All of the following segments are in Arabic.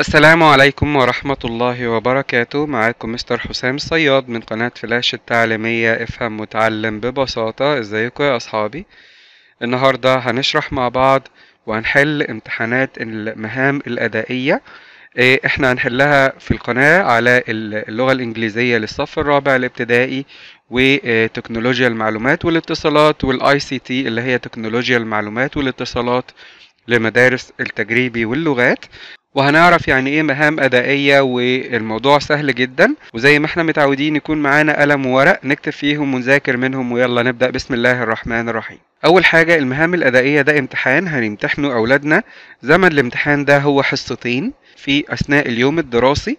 السلام عليكم ورحمة الله وبركاته معاكم مستر حسام الصياد من قناة فلاش التعليمية افهم وتعلم ببساطة ازيكم يا اصحابي النهاردة هنشرح مع بعض وهنحل امتحانات المهام الادائية إيه، احنا هنحلها في القناة على اللغة الانجليزية للصف الرابع الابتدائي وتكنولوجيا المعلومات والاتصالات والاي سي تي اللي هي تكنولوجيا المعلومات والاتصالات لمدارس التجريبي واللغات وهنعرف يعني ايه مهام ادائيه والموضوع سهل جدا وزي ما احنا متعودين يكون معانا قلم وورق نكتب فيهم ونذاكر منهم ويلا نبدا بسم الله الرحمن الرحيم اول حاجه المهام الادائيه ده امتحان هنمتحنه اولادنا زمن الامتحان ده هو حصتين في اثناء اليوم الدراسي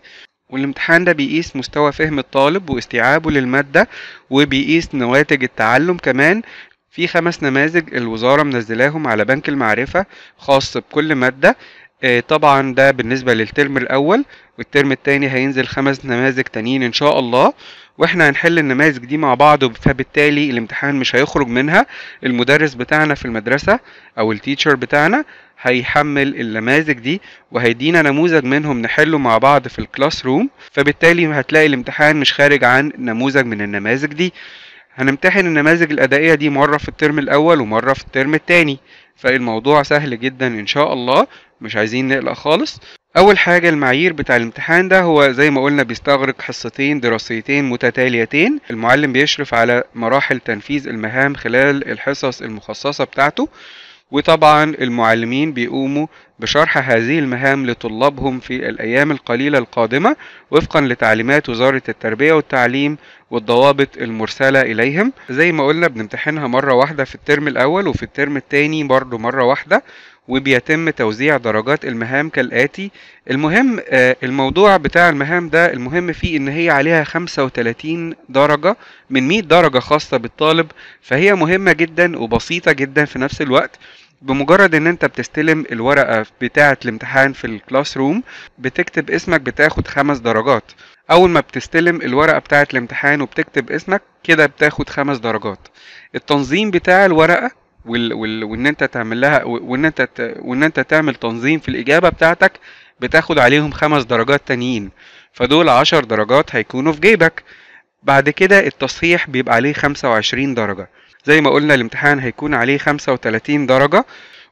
والامتحان ده بيقيس مستوى فهم الطالب واستيعابه للمادة وبيقيس نواتج التعلم كمان في خمس نماذج الوزارة منزلاهم على بنك المعرفة خاص بكل مادة آه، طبعا ده بالنسبة للترم الأول والترم التاني هينزل خمس نماذج تانيين إن شاء الله واحنا هنحل النماذج دي مع بعض فبالتالي الامتحان مش هيخرج منها المدرس بتاعنا في المدرسة أو التيتشر بتاعنا هيحمل النماذج دي وهيدينا نموذج منهم نحله مع بعض في الكلاس روم فبالتالي هتلاقي الامتحان مش خارج عن نموذج من النماذج دي هنمتحن النماذج الأدائية دي مرة في الترم الأول ومرة في الترم التاني فالموضوع سهل جدا إن شاء الله مش عايزين نقلق خالص أول حاجة المعايير بتاع الامتحان ده هو زي ما قلنا بيستغرق حصتين دراسيتين متتاليتين المعلم بيشرف على مراحل تنفيذ المهام خلال الحصص المخصصة بتاعته وطبعا المعلمين بيقوموا بشرح هذه المهام لطلابهم في الأيام القليلة القادمة وفقا لتعليمات وزارة التربية والتعليم والضوابط المرسلة إليهم زي ما قلنا بنمتحنها مرة واحدة في الترم الأول وفي الترم الثاني برضه مرة واحدة وبيتم توزيع درجات المهام كالآتي المهم آه، الموضوع بتاع المهام ده المهم فيه إن هي عليها 35 درجة من 100 درجة خاصة بالطالب فهي مهمة جدا وبسيطة جدا في نفس الوقت بمجرد ان انت بتستلم الورقه بتاعه الامتحان في الكلاس روم بتكتب اسمك بتاخد خمس درجات اول ما بتستلم الورقه بتاعه الامتحان وبتكتب اسمك كده بتاخد خمس درجات التنظيم بتاع الورقه وال... وال... وان انت تعمل لها وان انت ت... وان انت تعمل تنظيم في الاجابه بتاعتك بتاخد عليهم خمس درجات تانيين فدول عشر درجات هيكونوا في جيبك بعد كده التصحيح بيبقى عليه خمسة وعشرين درجة زي ما قلنا الامتحان هيكون عليه 35 درجة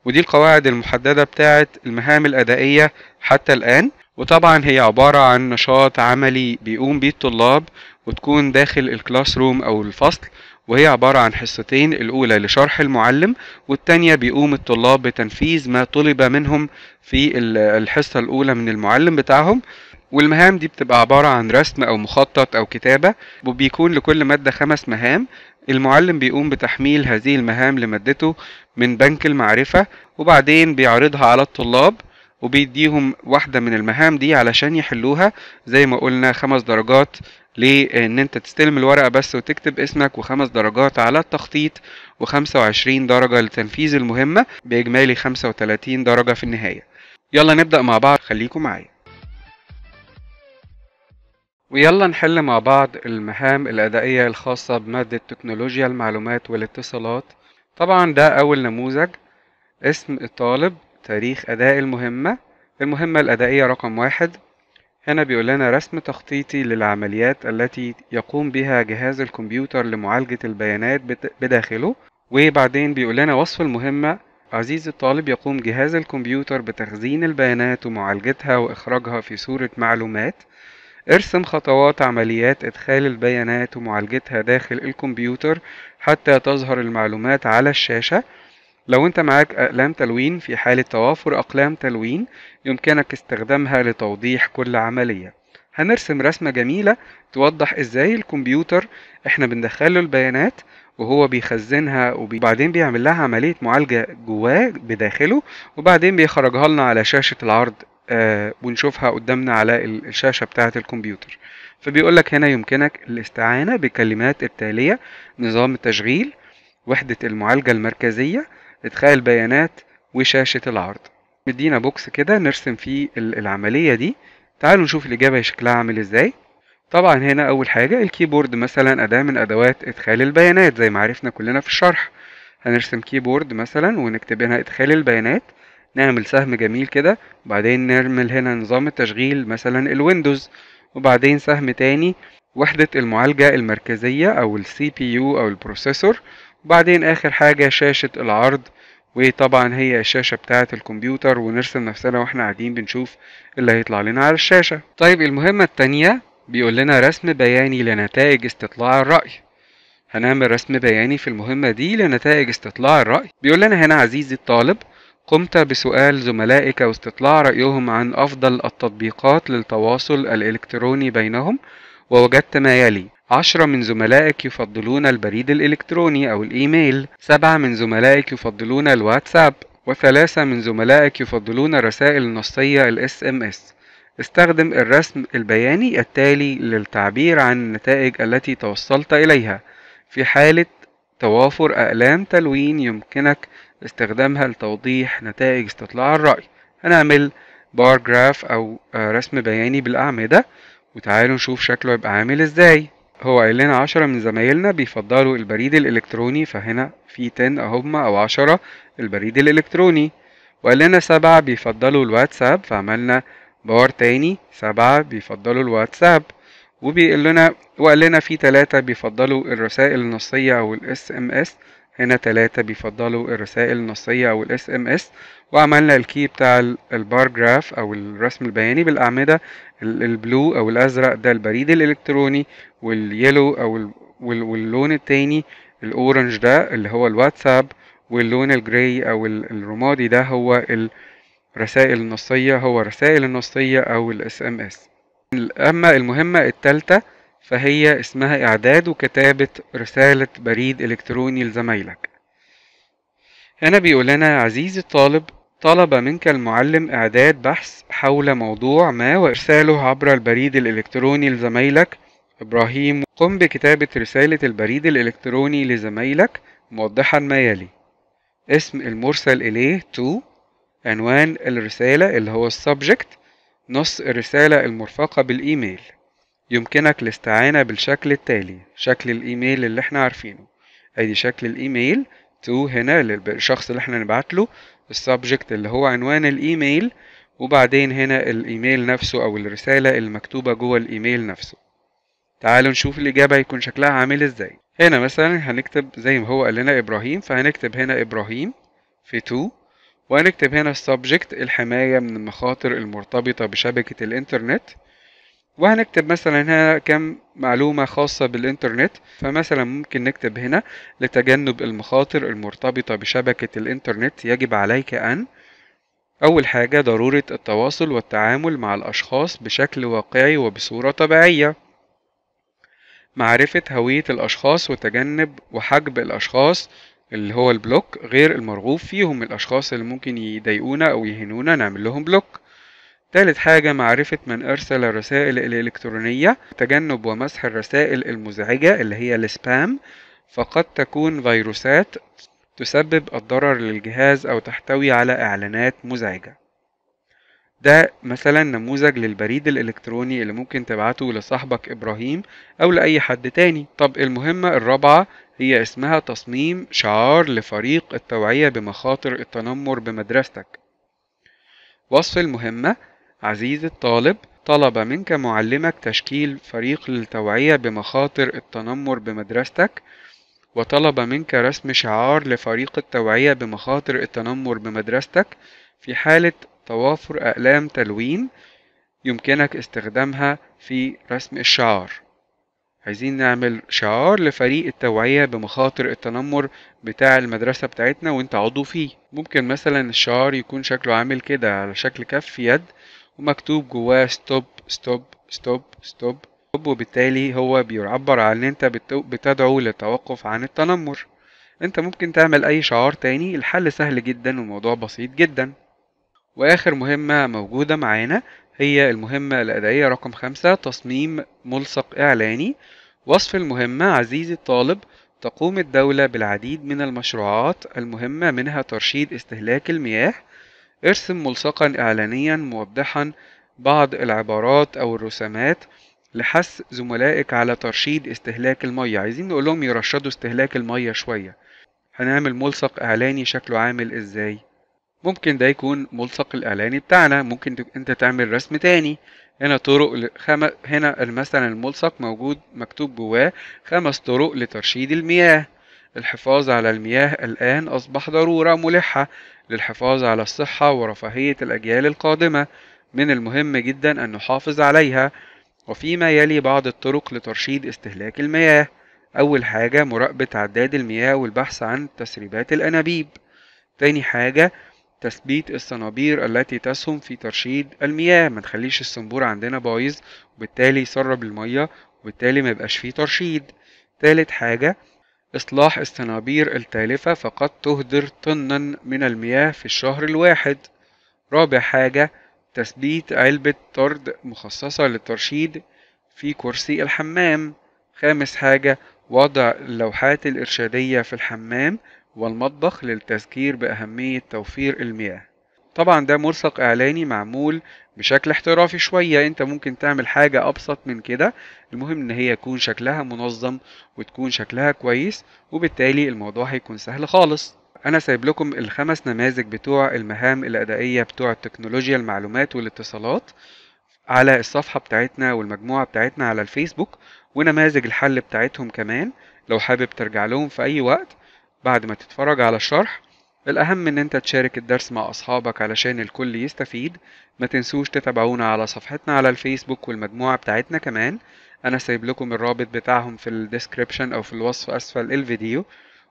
ودي القواعد المحددة بتاعة المهام الأدائية حتى الآن وطبعا هي عبارة عن نشاط عملي بيقوم بيه الطلاب وتكون داخل الكلاس روم أو الفصل وهي عبارة عن حصتين الأولى لشرح المعلم والتانية بيقوم الطلاب بتنفيذ ما طلب منهم في الحصة الأولى من المعلم بتاعهم والمهام دي بتبقى عبارة عن رسم أو مخطط أو كتابة وبيكون لكل مادة خمس مهام المعلم بيقوم بتحميل هذه المهام لمادته من بنك المعرفة وبعدين بيعرضها على الطلاب وبيديهم واحدة من المهام دي علشان يحلوها زي ما قلنا خمس درجات لان آه، انت تستلم الورقة بس وتكتب اسمك وخمس درجات على التخطيط وخمسة وعشرين درجة لتنفيذ المهمة بإجمالي خمسة وتلاتين درجة في النهاية يلا نبدأ مع بعض خليكم معايا ويلا نحل مع بعض المهام الأدائية الخاصة بمادة تكنولوجيا المعلومات والاتصالات طبعا ده أول نموذج اسم الطالب تاريخ أداء المهمة المهمة الأدائية رقم واحد هنا بيقول لنا رسم تخطيطي للعمليات التي يقوم بها جهاز الكمبيوتر لمعالجة البيانات بداخله وبعدين بيقول لنا وصف المهمة عزيز الطالب يقوم جهاز الكمبيوتر بتخزين البيانات ومعالجتها وإخراجها في صورة معلومات ارسم خطوات عمليات إدخال البيانات ومعالجتها داخل الكمبيوتر حتى تظهر المعلومات على الشاشة لو أنت معاك أقلام تلوين في حالة توافر أقلام تلوين يمكنك استخدامها لتوضيح كل عملية هنرسم رسمة جميلة توضح إزاي الكمبيوتر إحنا بندخله البيانات وهو بيخزنها وبعدين بيعمل لها عملية معالجة جواه بداخله وبعدين بيخرجها لنا على شاشة العرض آه، ونشوفها قدامنا على الشاشة بتاعة الكمبيوتر فبيقول لك هنا يمكنك الاستعانة بكلمات التالية نظام التشغيل وحدة المعالجة المركزية إدخال بيانات وشاشة العرض مدينا بوكس كده نرسم فيه العملية دي تعالوا نشوف الإجابة شكلها عامل إزاي طبعا هنا أول حاجة الكيبورد مثلا أداة من أدوات إدخال البيانات زي ما عرفنا كلنا في الشرح هنرسم كيبورد مثلا ونكتب هنا إدخال البيانات نعمل سهم جميل كده وبعدين نعمل هنا نظام التشغيل مثلا الويندوز وبعدين سهم تاني وحدة المعالجة المركزية أو السي بي يو أو البروسيسور وبعدين آخر حاجة شاشة العرض وطبعا هي الشاشة بتاعة الكمبيوتر ونرسم نفسنا واحنا قاعدين بنشوف اللي هيطلع لنا على الشاشة طيب المهمة التانية بيقول لنا رسم بياني لنتائج استطلاع الرأي هنعمل رسم بياني في المهمة دي لنتائج استطلاع الرأي بيقول لنا هنا عزيزي الطالب قمت بسؤال زملائك واستطلاع رأيهم عن أفضل التطبيقات للتواصل الإلكتروني بينهم ووجدت ما يلي عشرة من زملائك يفضلون البريد الإلكتروني أو الإيميل سبعة من زملائك يفضلون الواتساب وثلاثة من زملائك يفضلون الرسائل النصية الاس ام اس استخدم الرسم البياني التالي للتعبير عن النتائج التي توصلت إليها في حالة توافر أقلام تلوين يمكنك استخدامها لتوضيح نتائج استطلاع الرأي هنعمل بار جراف أو آه، رسم بياني بالأعمدة وتعالوا نشوف شكله يبقى عامل ازاي هو قال لنا عشرة من زمايلنا بيفضلوا البريد الإلكتروني فهنا في 10 هم أو عشرة البريد الإلكتروني وقال لنا سبعة بيفضلوا الواتساب فعملنا بار تاني سبعة بيفضلوا الواتساب وبيقول لنا وقال لنا في تلاتة بيفضلوا الرسائل النصية أو الاس ام اس هنا تلاتة بيفضلوا الرسائل النصية أو الاس ام اس وعملنا الكي بتاع البار جراف أو الرسم البياني بالأعمدة البلو أو الأزرق ده البريد الإلكتروني واليلو أو واللون التاني الأورنج ده اللي هو الواتساب واللون الجراي أو الرمادي ده هو الرسائل النصية هو الرسائل النصية أو الاس ام اس أما المهمة التالتة فهي اسمها إعداد وكتابة رسالة بريد إلكتروني لزمايلك هنا بيقول لنا عزيزي الطالب طلب منك المعلم إعداد بحث حول موضوع ما وإرساله عبر البريد الإلكتروني لزمايلك إبراهيم قم بكتابة رسالة البريد الإلكتروني لزمايلك موضحا ما يلي اسم المرسل إليه to عنوان الرسالة اللي هو السبجكت نص الرسالة المرفقة بالإيميل يمكنك الاستعانة بالشكل التالي شكل الإيميل اللي احنا عارفينه أدي شكل الإيميل تو هنا للشخص اللي احنا نبعت له السبجكت اللي هو عنوان الإيميل وبعدين هنا الإيميل نفسه أو الرسالة المكتوبة جوه الإيميل نفسه تعالوا نشوف الإجابة يكون شكلها عامل إزاي هنا مثلا هنكتب زي ما هو قال لنا إبراهيم فهنكتب هنا إبراهيم في تو وهنكتب هنا السبجكت الحماية من المخاطر المرتبطة بشبكة الإنترنت وهنكتب مثلا هنا كم معلومة خاصة بالإنترنت فمثلا ممكن نكتب هنا لتجنب المخاطر المرتبطة بشبكة الإنترنت يجب عليك أن أول حاجة ضرورة التواصل والتعامل مع الأشخاص بشكل واقعي وبصورة طبيعية معرفة هوية الأشخاص وتجنب وحجب الأشخاص اللي هو البلوك غير المرغوب فيهم الأشخاص اللي ممكن يضايقونا أو يهنونا نعمل لهم بلوك تالت حاجة معرفة من أرسل الرسائل الإلكترونية تجنب ومسح الرسائل المزعجة اللي هي السبام فقد تكون فيروسات تسبب الضرر للجهاز أو تحتوي على إعلانات مزعجة ده مثلا نموذج للبريد الإلكتروني اللي ممكن تبعته لصاحبك إبراهيم أو لأي حد تاني طب المهمة الرابعة هي اسمها تصميم شعار لفريق التوعية بمخاطر التنمر بمدرستك وصف المهمة عزيزي الطالب طلب منك معلمك تشكيل فريق للتوعية بمخاطر التنمر بمدرستك وطلب منك رسم شعار لفريق التوعية بمخاطر التنمر بمدرستك في حالة توافر أقلام تلوين يمكنك استخدامها في رسم الشعار عايزين نعمل شعار لفريق التوعية بمخاطر التنمر بتاع المدرسة بتاعتنا وانت عضو فيه ممكن مثلا الشعار يكون شكله عامل كده على شكل كف يد ومكتوب جواه ستوب ستوب ستوب ستوب وبالتالي هو بيعبر عن ان انت بتدعو للتوقف عن التنمر انت ممكن تعمل اي شعار تاني الحل سهل جدا والموضوع بسيط جدا واخر مهمة موجودة معانا هي المهمة الأدائية رقم خمسة تصميم ملصق إعلاني وصف المهمة عزيزي الطالب تقوم الدولة بالعديد من المشروعات المهمة منها ترشيد استهلاك المياه ارسم ملصقا إعلانيا موضحا بعض العبارات أو الرسومات لحث زملائك على ترشيد استهلاك المية عايزين نقول لهم يرشدوا استهلاك المية شوية هنعمل ملصق إعلاني شكله عامل إزاي ممكن ده يكون ملصق الإعلاني بتاعنا ممكن أنت تعمل رسم تاني هنا طرق خم... هنا مثلا الملصق موجود مكتوب جواه خمس طرق لترشيد المياه الحفاظ على المياه الآن أصبح ضرورة ملحة للحفاظ على الصحة ورفاهية الأجيال القادمة من المهم جدا أن نحافظ عليها وفيما يلي بعض الطرق لترشيد استهلاك المياه أول حاجة مراقبة عداد المياه والبحث عن تسريبات الأنابيب تاني حاجة تثبيت الصنابير التي تسهم في ترشيد المياه ما تخليش الصنبور عندنا بايظ وبالتالي يسرب المية وبالتالي ما يبقاش فيه ترشيد تالت حاجة إصلاح الصنابير التالفة فقد تهدر طنا من المياه في الشهر الواحد رابع حاجة تثبيت علبة طرد مخصصة للترشيد في كرسي الحمام خامس حاجة وضع اللوحات الإرشادية في الحمام والمطبخ للتذكير بأهمية توفير المياه طبعا ده ملصق إعلاني معمول بشكل احترافي شوية انت ممكن تعمل حاجة ابسط من كده المهم ان هي يكون شكلها منظم وتكون شكلها كويس وبالتالي الموضوع هيكون سهل خالص انا سايب لكم الخمس نماذج بتوع المهام الادائية بتوع تكنولوجيا المعلومات والاتصالات على الصفحة بتاعتنا والمجموعة بتاعتنا على الفيسبوك ونماذج الحل بتاعتهم كمان لو حابب ترجع لهم في اي وقت بعد ما تتفرج على الشرح الأهم إن أنت تشارك الدرس مع أصحابك علشان الكل يستفيد ما تنسوش تتابعونا على صفحتنا على الفيسبوك والمجموعة بتاعتنا كمان أنا سايب لكم الرابط بتاعهم في الديسكريبشن أو في الوصف أسفل الفيديو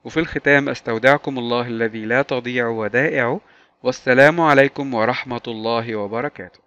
وفي الختام أستودعكم الله الذي لا تضيع ودائعه والسلام عليكم ورحمة الله وبركاته